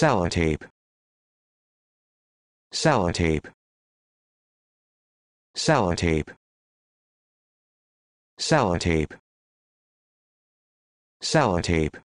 Sellotape. Sellotape. Sellotape. Sellotape. Sellotape.